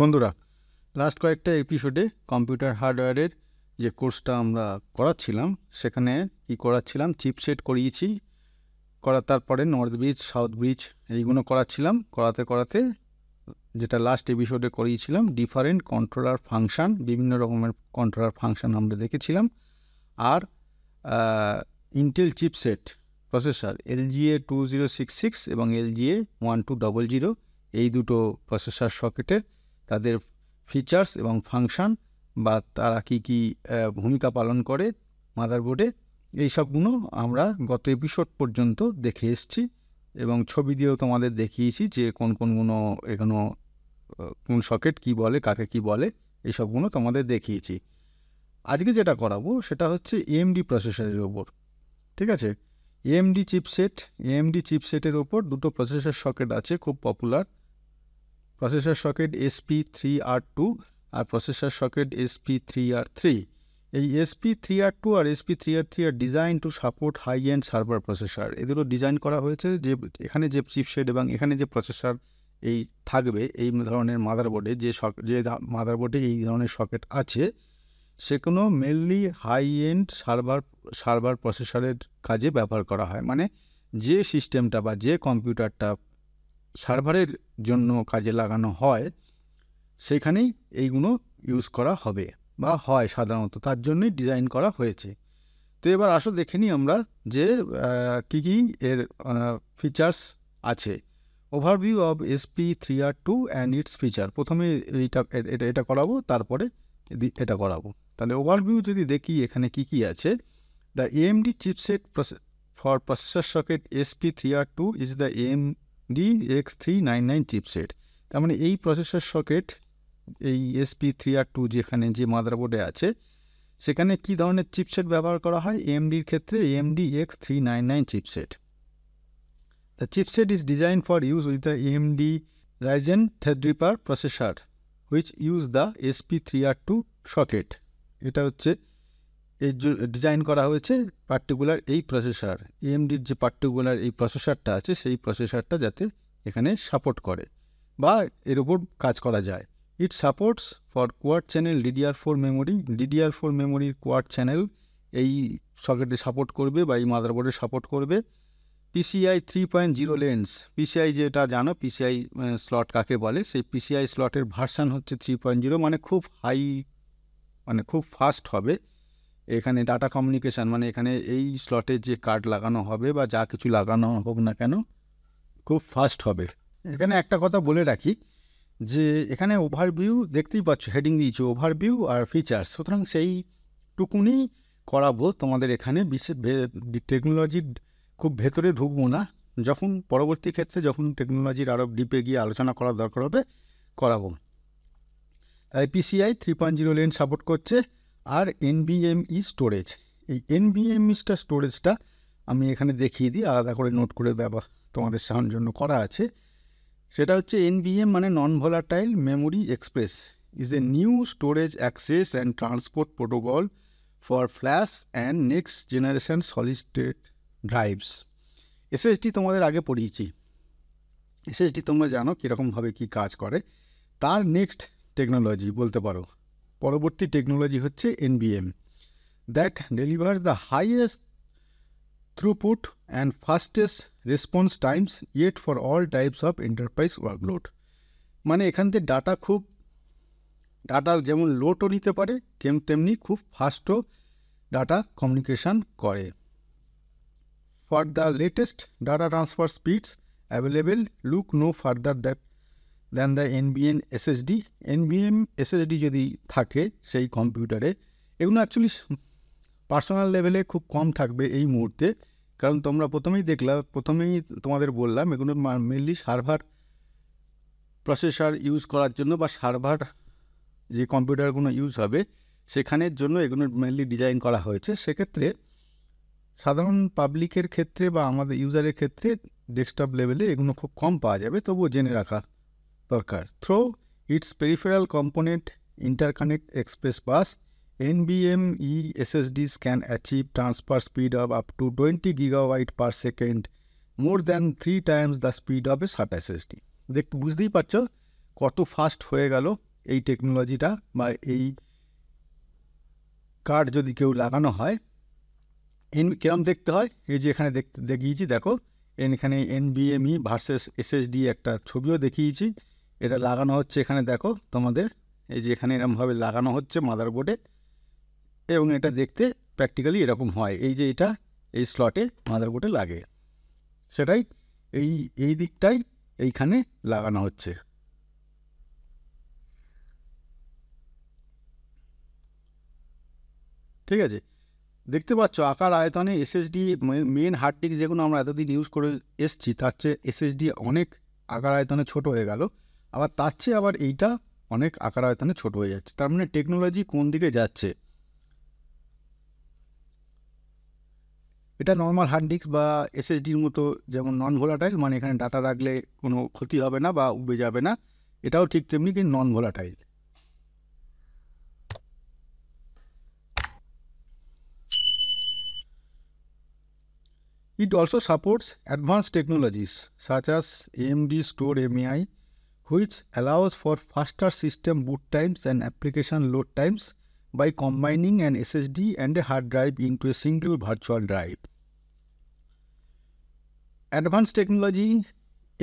বন্ধুরা লাস্ট কয়েকটা এপিসোডে কম্পিউটার হার্ডওয়্যারের যে কোর্সটা আমরা করাচ্ছিলাম সেখানে কি করাচ্ছিলাম চিপসেট করিয়েছি করা তারপরে নর্থ ব্রিজ সাউথ ব্রিজ এইগুলো করাচ্ছিলাম করাতে করাতে যেটা লাস্ট এপিসোডে করিয়েছিলাম ডিফারেন্ট কন্ট্রোলার ফাংশান বিভিন্ন রকমের কন্ট্রোলার ফাংশান আমরা দেখেছিলাম আর Intel chipset processor LGA two zero six six এবং LGA one two double zero এই দুটো প্রসেসর সকেটের তাদের ফিচার্স এবং ফাংশান বা তারা কি কি ভূমিকা পালন করে মাদারবোর্ডে এই সবগুলো আমরা গত এপিসোড পর্যন্ত দেখে এসছি এবং ছবি দিয়েও তোমাদের দেখিয়েছি যে কোন কোনগুলো এখনো কোন সকেট কি বলে কাকে কি বলে এই সবগুলো তোমাদের দেখিয়েছি আজকে যেটা করাবো সেটা হচ্ছে এমডি প্রসেসরের ওপর ঠিক আছে এমডি চিপসেট এমডি চিপসেটের ওপর দুটো প্রসেসর সকেট আছে খুব popular processor socket SP three R two আর processor socket SP three R three এই এসপি থ্রি আর টু আর এসপি থ্রি আর থ্রি আর design to support high end server processor এগুলো design করা হয়েছে যে এখানে যে চিপসেট এবং এখানে যে প্রসেসর এই থাকবে এই ধরনের মাদারবোর্ডে যে সক যে মাদারবোর্ডে এই ধরনের সকেট আছে সে কোনো mainly high end server server প্রসেসরের কাজে ব্যবহার করা হয় মানে যে সিস্টেমটা বা যে কম্পিউটারটা সার্ভারের জন্য কাজে লাগানো হয় সেখানেই এইগুলো ইউজ করা হবে বা হয় সাধারণত তার জন্যই ডিজাইন করা হয়েছে তো এবার আসো দেখে নিই আমরা যে কী কী এর ফিচার্স আছে overview of SP three R two and its feature প্রথমে এইটা এটা এটা করাবো তারপরে এটা করাবো তাহলে ওভারভিউ যদি দেখি এখানে কি কি আছে the AMD chipset for processor socket SP three R two is the AMD X three nine nine chipset তার মানে এই প্রসেসর সকেট এই এসপি থ্রি আর টু যেখানে যে বোর্ডে আছে সেখানে কি ধরনের চিপসেট ব্যবহার করা হয় এমডির ক্ষেত্রে AMD X three nine nine chipset the chipset is design for use with the AMD Ryzen Threadripper processor which use the SP three R two socket এটা হচ্ছে এর ডিজাইন করা হয়েছে পার্টিকুলার এই প্রসেসর এএমডির যে পার্টিকুলার এই প্রসেসরটা আছে সেই প্রসেসরটা যাতে এখানে সাপোর্ট করে বা এর উপর কাজ করা যায় it supports for quad channel DDR four memory DDR four মেমোরির কোয়ার্ড চ্যানেল এই সকেটে সাপোর্ট করবে বা এই মাদারবোর্ডে সাপোর্ট করবে PCI three point zero lanes PCI যেটা জানো পিসিআই স্লট কাকে বলে সেই পিসিআই স্লটের ভার্সান হচ্ছে থ্রি পয়েন্ট জিরো মানে খুব হাই মানে খুব ফাস্ট হবে এখানে ডাটা কমিউনিকেশান মানে এখানে এই স্লটে যে কার্ড লাগানো হবে বা যা কিছু লাগানো হোক না কেন খুব ফাস্ট হবে এখানে একটা কথা বলে রাখি যে এখানে ওভারভিউ দেখতেই পাচ্ছ হেডিং দিয়েছি ওভারভিউ আর ফিচার্স সুতরাং সেই টুকুনি করাবো তোমাদের এখানে বিশেষ টেকনোলজির খুব ভেতরে ঢুকবো না যখন পরবর্তী ক্ষেত্রে যখন টেকনোলজির আরও ডিপে গিয়ে আলোচনা করার দরকার হবে করাবো আইপিসিআই three point zero lane support করছে আর এনবিএমই স্টোরেজ e এই এনবিএমইসটা e স্টোরেজটা আমি এখানে দেখিয়ে দিই আলাদা করে নোট করে ব্যবহার তোমাদের সামনের জন্য করা আছে সেটা হচ্ছে এনবিএম মানে non volatile memory express is a new storage access and transport protocol for flash and next generation সলিস্টেড drives SSD তোমাদের আগে পড়িয়েছি এসএসডি তোমরা জানো কীরকমভাবে কি কাজ করে তার নেক্সট টেকনোলজি বলতে পারো পরবর্তী টেকনোলজি হচ্ছে এনবিএম that deliver the highest throughput and fastest response times yet for all types of enterprise workload মানে এখান থেকে ডাটা খুব ডাটা যেমন লোডও নিতে পারে কেম তেমনি খুব ফাস্টও ডাটা কমিউনিকেশান করে for the latest data transfer speeds available look no further that then the M SSD এনবিএম এসএসডি যদি থাকে সেই কম্পিউটারে এগুলো অ্যাকচুয়ালি পার্সোনাল লেভেলে খুব কম থাকবে এই মুহূর্তে কারণ তোমরা প্রথমেই দেখলাম প্রথমেই তোমাদের বললাম এগুলো মেনলি সার্ভার প্রসেসর ইউজ করার জন্য বা সার্ভার যে কম্পিউটারগুলো ইউজ হবে সেখানের জন্য এগুলো মেনলি ডিজাইন করা হয়েছে সেক্ষেত্রে সাধারণ পাবলিকের ক্ষেত্রে বা আমাদের ইউজারের ক্ষেত্রে ডেস্কটপ লেভেলে এগুলো খুব কম পাওয়া যাবে তবুও জেনে রাখা দরকার through its peripheral component interconnect express S express bus NVMe SSDs can achieve transfer speed of up to 20 gigabyte per second more than three times the speed of a SATA SSD দেখতে বুঝতেই পারছো কত fast হয়ে গেল এই টেকনোলজিটা বা এই card যদি কেউ লাগানো হয় এন কিরম দেখতে হয় এই যে এখানে দেখতে দেখিয়েছি দেখো এখানে এন ই ভার্সেস এসএসডি একটা ছবিও দেখিয়েছি এটা লাগানো হচ্ছে এখানে দেখো তোমাদের এই যে এখানে এরমভাবে লাগানো হচ্ছে মাদারবোর্ডে এবং এটা দেখতে প্র্যাকটিক্যালি এরকম হয় এই যে এটা এই স্লটে মাদারবোর্ডে লাগে সেটাই এই এই দিকটাই এইখানে লাগানো হচ্ছে ঠিক আছে দেখতে পাচ্ছ আকার আয়তনে এসএসডি মেন হার্ড ডিস্ক যেগুলো আমরা এতদিন ইউজ করে এসছি তার চেয়ে এসএসডি অনেক আকার আয়তনে ছোট হয়ে গেল আবার তার চেয়ে আবার এইটা অনেক আকার আয়তনে ছোট হয়ে যাচ্ছে তার মানে টেকনোলজি কোন দিকে যাচ্ছে এটা নর্মাল হার্ড ডিস্ক বা এসএসডির মতো যেমন নন ভোলাটাইল মানে এখানে ডাটা রাখলে কোনো ক্ষতি হবে না বা উবে যাবে না এটাও ঠিক তেমনি কিন্তু non volatile it also supports supports technologies technologies AMD store M MAI, which allows for faster system boot times and application load times by combining an SSD and a hard drive into a single virtual drive. Advanced technology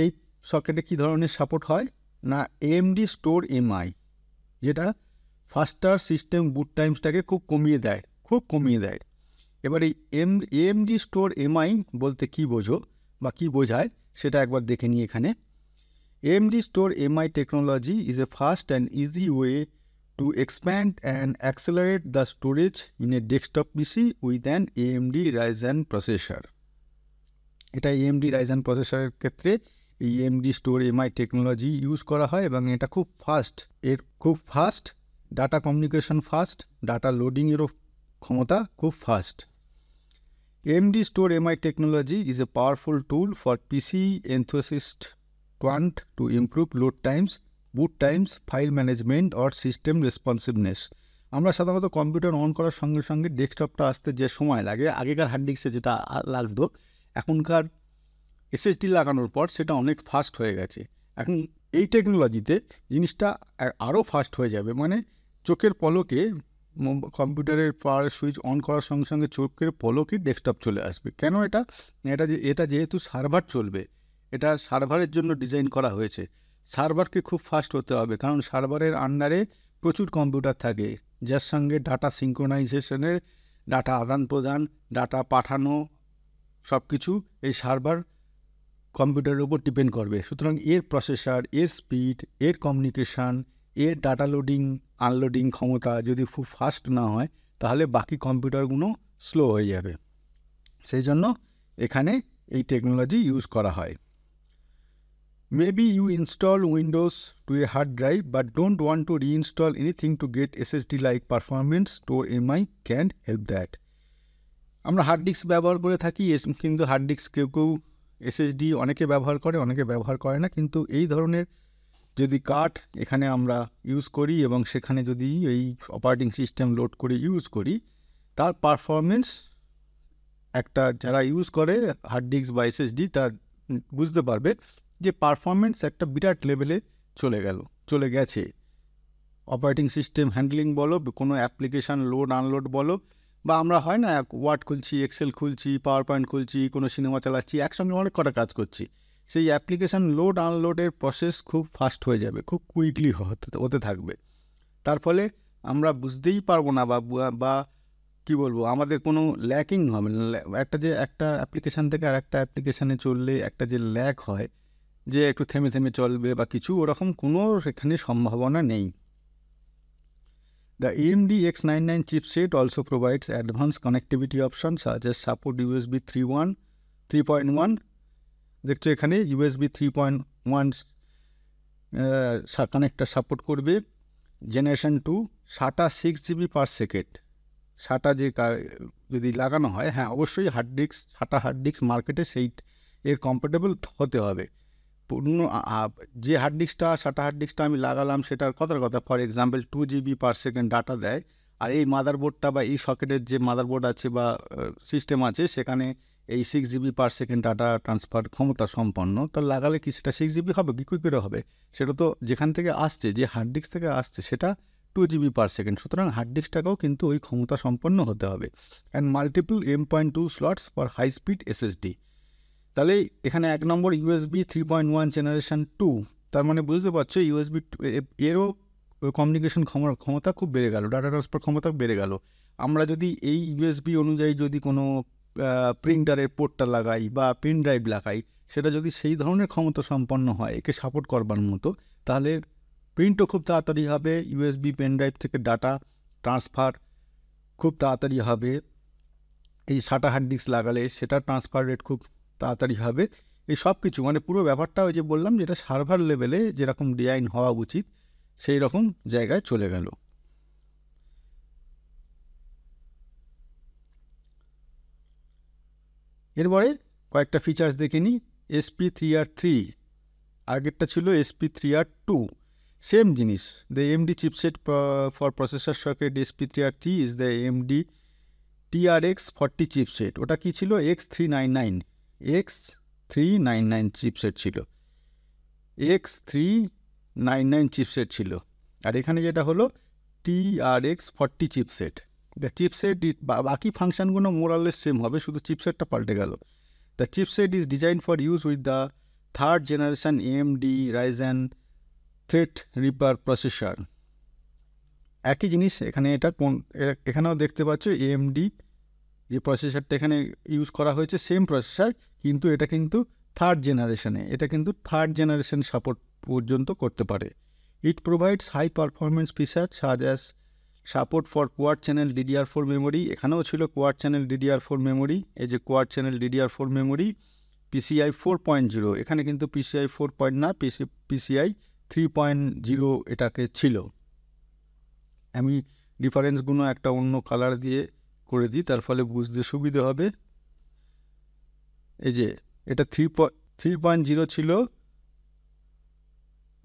এই সকেটে কী ধরনের support হয় না AMD store MI যেটা ফাস্টার system বুট টাইমসটাকে খুব কমিয়ে দেয় খুব কমিয়ে দেয় এবার এই এম এএমডি স্টোর এমআই বলতে কি বোঝো বা কি বোঝায় সেটা একবার দেখে নিই এখানে AMD Store MI technology is a fast and easy way to expand and accelerate the storage in a desktop PC with an AMD Ryzen processor. এটা AMD Ryzen প্রসেসরের ক্ষেত্রে এই AMD Store MI technology use করা হয় এবং এটা খুব fast এর খুব fast data communication fast data লোডিংয়েরও ক্ষমতা খুব fast AMD Store MI technology is a powerful tool for PC enthusiasts Quant to improve load times, boot times, file management or system responsiveness. আমরা সাধারণত কম্পিউটার অন করার সঙ্গে সঙ্গে ডেস্কটপটা আসতে যে সময় লাগে আগেকার হার্ড ডিস্কে যেটা লাগতো এখনকার এসএসডি লাগানোর পর সেটা অনেক ফাস্ট হয়ে গেছে এখন এই টেকনোলজিতে জিনিসটা আরও ফাস্ট হয়ে যাবে মানে চোখের পলকে কম্পিউটারের পাওয়ার সুইচ অন করার সঙ্গে সঙ্গে চোখের পলকে ডেস্কটপ চলে আসবে কেন এটা এটা যে এটা যেহেতু সার্ভার চলবে এটা সার্ভারের জন্য ডিজাইন করা হয়েছে সার্ভারকে খুব ফাস্ট হতে হবে কারণ সার্ভারের আন্ডারে প্রচুর কম্পিউটার থাকে যার সঙ্গে ডাটা সিঙ্ক্রোনাইজেশনের ডাটা আদান প্রদান ডাটা পাঠানো সব কিছু এই সার্ভার কম্পিউটারের উপর ডিপেন্ড করবে সুতরাং এর প্রসেসার এর স্পিড এর কমিউনিকেশান এর ডাটা লোডিং আনলোডিং ক্ষমতা যদি খুব ফাস্ট না হয় তাহলে বাকি কম্পিউটারগুলো স্লো হয়ে যাবে সেই জন্য এখানে এই টেকনোলজি ইউজ করা হয় Maybe you install Windows to a hard drive but don't want to reinstall anything to get SSD-like performance, Store MI can help that. আমরা হার্ড ডিস্ক ব্যবহার করে থাকি কিন্তু হার্ড ডিস্ক কেউ কেউ এসএসডি অনেকে ব্যবহার করে অনেকে ব্যবহার করে না কিন্তু এই ধরনের যদি কার্ড এখানে আমরা ইউজ করি এবং সেখানে যদি এই অপারেটিং সিস্টেম লোড করে ইউজ করি তার পারফরমেন্স একটা যারা ইউজ করে হার্ড ডিস্ক বা এসএসডি তার বুঝতে পারবে যে পারফরমেন্স একটা বিরাট লেভেলে চলে গেল চলে গেছে অপারেটিং সিস্টেম হ্যান্ডলিং বলো কোনো অ্যাপ্লিকেশান লোড আনলোড বলো বা আমরা হয় না ওয়ার্ড খুলছি এক্সেল খুলছি পাওয়ার পয়েন্ট খুলছি কোনো সিনেমা চালাচ্ছি একসঙ্গে অনেক কটা কাজ করছি সেই অ্যাপ্লিকেশান লোড আনলোডের প্রসেস খুব ফাস্ট হয়ে যাবে খুব কুইকলি হতে থাকবে তার ফলে আমরা বুঝতেই পারবো না বা বা কী বলবো আমাদের কোনো ল্যাকিং হবে না একটা যে একটা অ্যাপ্লিকেশান থেকে আর একটা অ্যাপ্লিকেশানে চললে একটা যে ল্যাক হয় যে একটু থেমে থেমে চলবে বা কিছু ওরকম কোনো সেখানে সম্ভাবনা নেই the X nine The AMD e X99 chipset also provides advanced connectivity options B three one three point one দেখছো এখানে থ্রি পয়েন্ট ওয়ান কানেক্টটা সাপোর্ট করবে generation two SATA six GB per second SATA যে যদি লাগানো হয় হ্যাঁ অবশ্যই hard disk SATA hard disk মার্কেটে সেই এর কমফোর্টেবল হতে হবে পূর্ণ যে হার্ড ডিস্কটা সাটা হার্ড ডিস্কটা আমি লাগালাম সেটার কথার কথা for example two GB per second data দেয় আর এই মাদারবোর্ডটা বা এই সকেটের যে মাদারবোর্ড আছে বা সিস্টেম আছে সেখানে এই six GB per second data transfer ক্ষমতা সম্পন্ন তো লাগালে কি সেটা সিক্স জিবি হবে কি কী করে হবে সেটা তো যেখান থেকে আসছে যে হার্ড ডিস্ক থেকে আসছে সেটা টু জিবি পার সেকেন্ড সুতরাং হার্ড ডিস্কটাকেও কিন্তু ওই ক্ষমতা সম্পন্ন হতে হবে and multiple M point two slots for high speed SSD তাহলে এখানে এক নম্বর USB three point one generation two তার মানে বুঝতে পারছো ইউএসবি টু এরও কমিউনিকেশন ক্ষমতা খুব বেড়ে গেল ডাটা ট্রান্সফার ক্ষমতা বেড়ে গেল আমরা যদি এই ইউএসবি অনুযায়ী যদি কোনো প্রিন্টারের পোর্টটা লাগাই বা পেন ড্রাইভ লাগাই সেটা যদি সেই ধরনের ক্ষমতা সম্পন্ন হয় একে সাপোর্ট করবার মতো তাহলে প্রিন্টও খুব তাড়াতাড়ি হবে ইউএসবি পেন ড্রাইভ থেকে ডাটা ট্রান্সফার খুব তাড়াতাড়ি হবে এই সাটা হার্ড ডিস্ক লাগালে সেটা ট্রান্সফার রেট খুব তাড়াতাড়ি হবে এই সব কিছু মানে পুরো ব্যাপারটা ওই যে বললাম যেটা সার্ভার লেভেলে যেরকম ডিজাইন হওয়া উচিত সেই রকম জায়গায় চলে গেল এরপরে কয়েকটা ফিচার্স দেখে নিই এসপি থ্রি আর থ্রি আগেরটা ছিল SP three R two same জিনিস the AMD chipset for processor socket SP three R three is the AMD TRX forty chipset ওটা কী ছিল X three nine nine X three nine nine chipset ছিল X three nine nine chipset ছিল আর এখানে যেটা হলো T R X forty chipset the chipset বাকি ফাংশানগুলো মোরালেস সেম হবে শুধু চিপসেটটা পাল্টে গেল the chipset is design for use with the third generation Ryzen and Threadripper processor একই জিনিস এখানে এটা কোন এখানেও দেখতে পাচ্ছ ডি যে প্রসেসরটা এখানে ইউজ করা হয়েছে সেম প্রসেসর কিন্তু এটা কিন্তু থার্ড জেনারেশানে এটা কিন্তু থার্ড জেনারেশন সাপোর্ট পর্যন্ত করতে পারে it provides high performance feature such as support for quad channel DDR four memory এখানেও ছিল কোয়ার চ্যানেল ডিডিআর ফোর মেমোরি এই যে quad channel DDR four memory PCI four point zero এখানে কিন্তু পিসিআই ফোর পয়েন্ট না PC PCI three point zero এটাকে ছিল আমি ডিফারেন্সগুলো একটা অন্য কালার দিয়ে করে দিই তার ফলে বুঝতে সুবিধে হবে এই যে এটা থ্রি থ্রি পয়েন্ট জিরো ছিল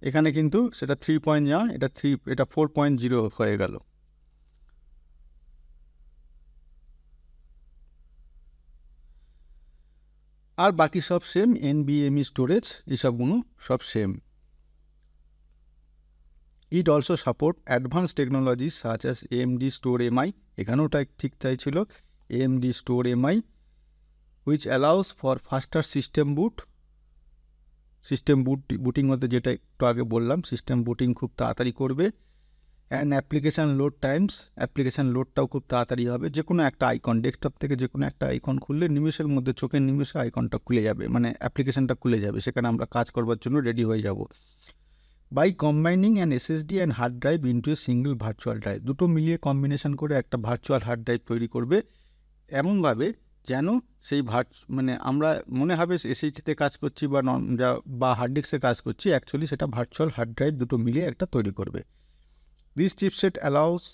এখানে কিন্তু সেটা থ্রি পয়েন্ট না এটা থ্রি এটা ফোর পয়েন্ট জিরো হয়ে গেল আর বাকি সব সেম এনবিএমই স্টোরেজ এসবগুলো সব same it also support advanced technology such as AMD store MI এখানেও ঠিক তাই ছিল AMD store MI which allows for faster system boot system boot booting হতে যেটা একটু আগে বললাম সিস্টেম বুটিং খুব তাড়াতাড়ি করবে and application load times application লোডটাও খুব তাড়াতাড়ি হবে যে কোনো একটা আইকন ডেস্কটপ থেকে যে কোনো একটা আইকন খুললে নিমেষের মধ্যে চোখের নিমেষে আইকনটা খুলে যাবে মানে অ্যাপ্লিকেশানটা খুলে যাবে সেখানে আমরা কাজ করবার জন্য রেডি হয়ে যাব by combining an SSD and hard drive into a single virtual drive দুটো মিলিয়ে কম্বিনেশন করে একটা ভার্চুয়াল হার্ড ড্রাইভ তৈরি করবে এমনভাবে যেন সেই ভার্চ মানে আমরা মনে হবে এসএইচডিতে কাজ করছি বা নন যা বা হার্ড ডিস্কে কাজ করছি অ্যাকচুয়ালি সেটা ভার্চুয়াল হার্ড ড্রাইভ দুটো মিলিয়ে একটা তৈরি করবে this chipset allows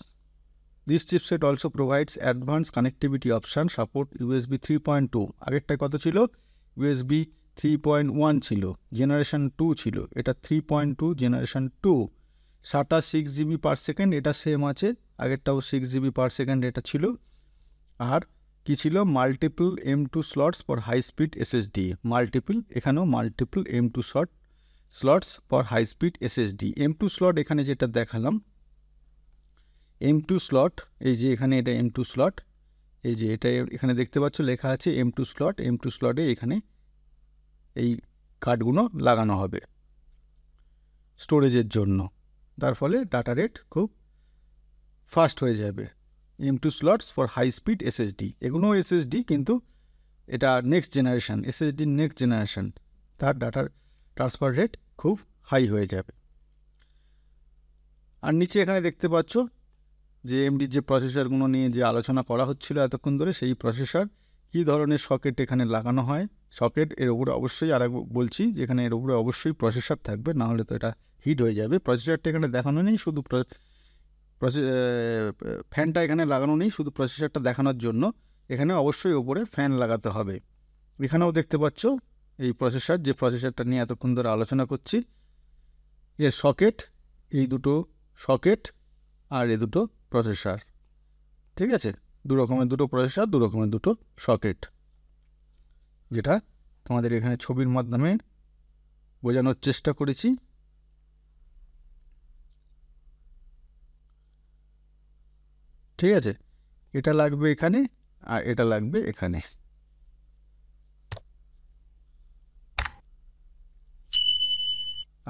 this chipset also provides advanced connectivity option support USB three point two আগেরটায় কত ছিল ইউএসবি থ্রি পয়েন্ট ওয়ান ছিল জেনারেশন টু ছিল এটা three point two generation two SATA six GB per second এটা same আছে আগেরটাও six GB per second এটা ছিল আর কি ছিল multiple M two slots for high speed SSD multiple এখানেও multiple M two shot slots for high speed SSD M two slot এখানে যেটা দেখালাম এম টু স্লট এই যে এখানে এটা এম টু স্লট এই যে এটা এখানে দেখতে পাচ্ছ লেখা আছে M two slot M two স্লটে এখানে এই কার্ডগুলো লাগানো হবে স্টোরেজের জন্য তার ফলে ডাটা রেট খুব ফাস্ট হয়ে যাবে M two slots for high speed SSD এগুলোও এসএসডি কিন্তু এটা next generation SSD next generation তার ডাটার ট্রান্সফার রেট খুব হাই হয়ে যাবে আর নিচে এখানে দেখতে পাচ্ছ যে এমডি যে প্রসেসরগুলো নিয়ে যে আলোচনা করা হচ্ছিল এতক্ষণ ধরে সেই প্রসেসর কী ধরনের সকেট এখানে লাগানো হয় সকেট এর উপরে অবশ্যই আর বলছি যেখানে এর উপরে অবশ্যই প্রসেসর থাকবে না হলে তো এটা হিট হয়ে যাবে প্রসেসরটা এখানে দেখানো নেই শুধু প্রসে ফ্যানটা এখানে লাগানো নেই শুধু প্রসেসরটা দেখানোর জন্য এখানে অবশ্যই ওপরে ফ্যান লাগাতে হবে এখানেও দেখতে পাচ্ছ এই প্রসেসর যে প্রসেসরটা নিয়ে এতক্ষণ ধরে আলোচনা করছি এর সকেট এই দুটো সকেট আর এ দুটো প্রসেসর ঠিক আছে দু রকমের দুটো প্রসেসর দু রকমের দুটো সকেট যেটা তোমাদের এখানে ছবির মাধ্যমে বোঝানোর চেষ্টা করেছি ঠিক আছে এটা লাগবে এখানে আর এটা লাগবে এখানে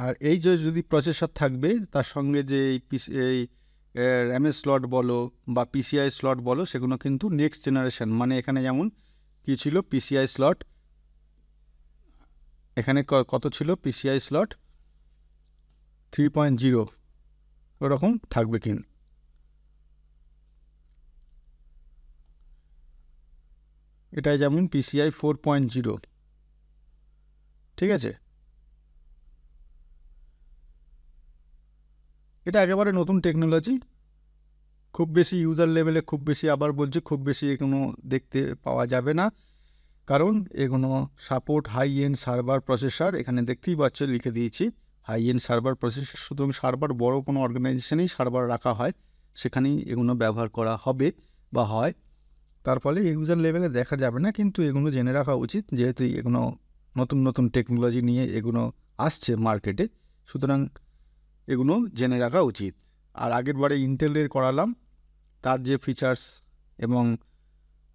আর এই যে যদি প্রসেসর থাকবে তার সঙ্গে যে এই এই র্যামের স্লট বলো বা পিসিআই স্লট বলো সেগুলো কিন্তু নেক্সট জেনারেশান মানে এখানে যেমন কী ছিল পিসিআই স্লট এখানে কত ছিল PCI slot three point zero ওরকম থাকবে কিন্তু এটা যেমন পিসিআই ফোর পয়েন্ট জিরো ঠিক আছে এটা একেবারে নতুন টেকনোলজি খুব বেশি ইউজার লেভেলে খুব বেশি আবার বলছি খুব বেশি এগুলো দেখতে পাওয়া যাবে না কারণ এগুলো support high end server processor এখানে দেখতেই পাচ্ছ লিখে দিয়েছি হাই এন্ড সার্ভার প্রসেসার সুতরাং সার্ভার বড় কোনো অর্গানাইজেশনেই সার্ভার রাখা হয় সেখানেই এগুলো ব্যবহার করা হবে বা হয় তার ফলে ইউজার লেভেলে দেখা যাবে না কিন্তু এগুলো জেনে রাখা উচিত যেহেতু এগুলো নতুন নতুন টেকনোলজি নিয়ে এগুলো আসছে মার্কেটে সুতরাং এগুলো জেনে রাখা উচিত আর আগের বারে ইন্টেলের করালাম তার যে ফিচার্স এবং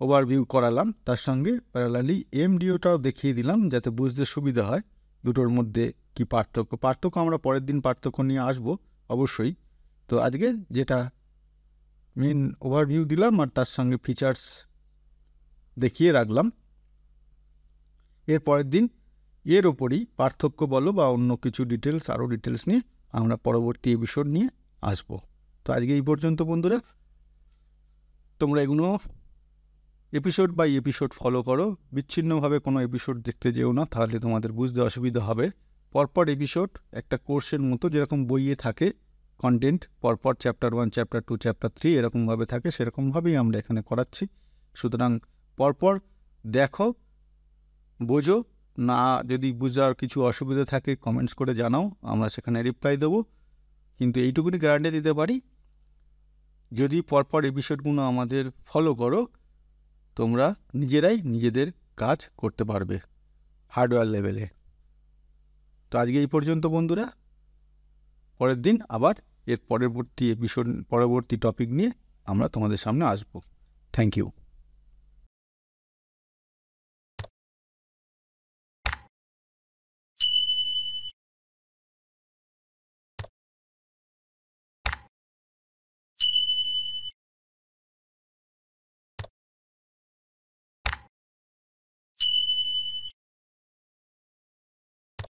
ওভারভিউ করালাম তার সঙ্গে প্যারালালি এমডিওটাও দেখিয়ে দিলাম যাতে বুঝতে সুবিধা হয় দুটোর মধ্যে কি পার্থক্য পার্থক্য আমরা পরের দিন পার্থক্য নিয়ে আসব অবশ্যই তো আজকে যেটা মেন ওভারভিউ দিলাম আর তার সঙ্গে ফিচার্স দেখিয়ে রাখলাম এর পরের দিন এর ওপরই পার্থক্য বলো বা অন্য কিছু ডিটেলস আরও ডিটেলস নিয়ে আমরা পরবর্তী এপিসোড নিয়ে আসব তো আজকে এই পর্যন্ত বন্ধুরা তোমরা এগুলো এপিসোড বাই এপিসোড ফলো করো বিচ্ছিন্নভাবে কোনো এপিসোড দেখতে যেও না তাহলে তোমাদের বুঝতে অসুবিধা হবে পরপর এপিসোড একটা কোর্সের মতো যেরকম বইয়ে থাকে কন্টেন্ট পরপর chapter one chapter two chapter three এরকমভাবে থাকে সেরকমভাবেই আমরা এখানে করাচ্ছি সুতরাং পরপর দেখো বোঝো না যদি বুঝার কিছু অসুবিধা থাকে কমেন্টস করে জানাও আমরা সেখানে রিপ্লাই দেবো কিন্তু এইটুকুনি গ্যারান্টি দিতে পারি যদি পরপর এপিসোডগুলো আমাদের ফলো করো তোমরা নিজেরাই নিজেদের কাজ করতে পারবে হার্ডওয়্যার লেভেলে তো আজকে এই পর্যন্ত বন্ধুরা পরের দিন আবার এর পরবর্তী এপিসোড পরবর্তী টপিক নিয়ে আমরা তোমাদের সামনে আসব থ্যাংক ইউ